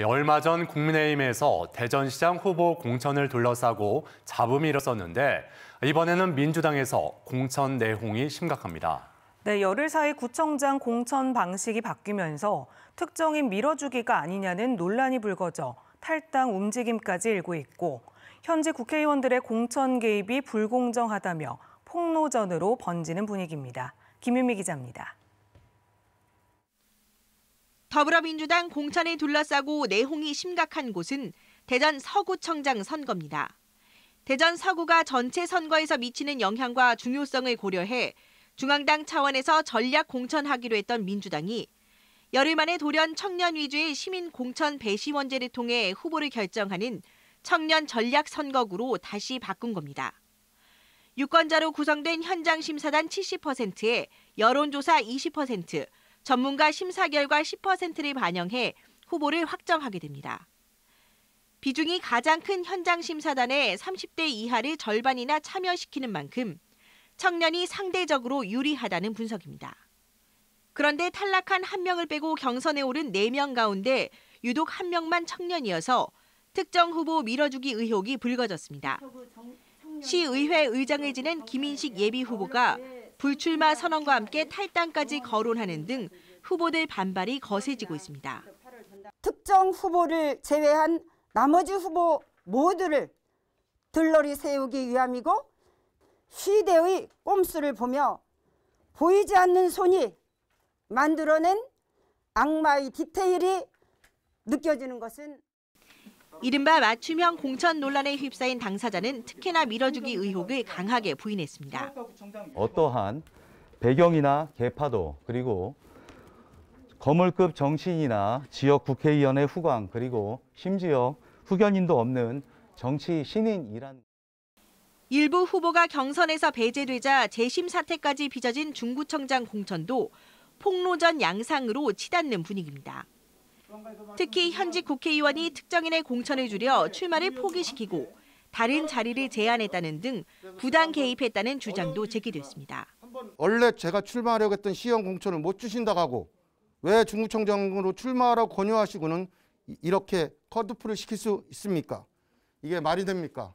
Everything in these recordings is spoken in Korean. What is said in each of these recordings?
예, 얼마 전 국민의힘에서 대전시장 후보 공천을 둘러싸고 잡음이 일었었는데 이번에는 민주당에서 공천 내홍이 심각합니다. 네, 열흘 사이 구청장 공천 방식이 바뀌면서 특정인 밀어주기가 아니냐는 논란이 불거져 탈당 움직임까지 일고 있고 현재 국회의원들의 공천 개입이 불공정하다며 폭로전으로 번지는 분위기입니다. 김윤미 기자입니다. 더불어민주당 공천에 둘러싸고 내홍이 심각한 곳은 대전 서구청장 선거입니다. 대전 서구가 전체 선거에서 미치는 영향과 중요성을 고려해 중앙당 차원에서 전략 공천하기로 했던 민주당이 열흘 만에 돌연 청년 위주의 시민 공천 배심 원제를 통해 후보를 결정하는 청년 전략 선거구로 다시 바꾼 겁니다. 유권자로 구성된 현장 심사단 70%에 여론조사 20%, 전문가 심사 결과 10%를 반영해 후보를 확정하게 됩니다. 비중이 가장 큰 현장 심사단의 30대 이하를 절반이나 참여시키는 만큼 청년이 상대적으로 유리하다는 분석입니다. 그런데 탈락한 한 명을 빼고 경선에 오른 4명 가운데 유독 한 명만 청년이어서 특정 후보 밀어주기 의혹이 불거졌습니다. 시의회 의장을 지낸 김인식 예비 후보가 불출마 선언과 함께 탈당까지 거론하는 등 후보들 반발이 거세지고 있습니다. 특정 후보를 제외한 나머지 후보 모두를 들러리 세우기 위함이고 시대의 꼼수를 보며 보이지 않는 손이 만들어낸 악마의 디테일이 느껴지는 것은 이른바 맞춤형 공천 논란에 휩싸인 당사자는 특히나 밀어주기 의혹을 강하게 부인했습니다. 어떠한 배경이나 개파도 그리고 거물급 정치인이나 지역 국회의원의 후광 그리고 심지어 후견인도 없는 정치 신인이란 일부 후보가 경선에서 배제되자 재심 사태까지 빚어진 중구청장 공천도 폭로전 양상으로 치닫는 분위기입니다. 특히 현직 국회의원이 특정인의 공천을 줄여 출마를 포기시키고 다른 자리를 제안했다는 등 부당 개입했다는 주장도 제기됐습니다. 원래 제가 출마하려고 했던 시형 공천을 못 주신다고 하고 왜 중구청장으로 출마하라고 권유하시고는 이렇게 컷오프를 시킬 수 있습니까? 이게 말이 됩니까?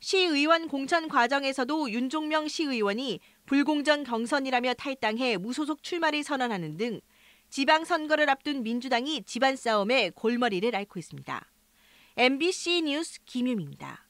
시의원 공천 과정에서도 윤종명 시의원이 불공정 경선이라며 탈당해 무소속 출마를 선언하는 등 지방선거를 앞둔 민주당이 집안 싸움에 골머리를 앓고 있습니다. MBC 뉴스 김유미입니다.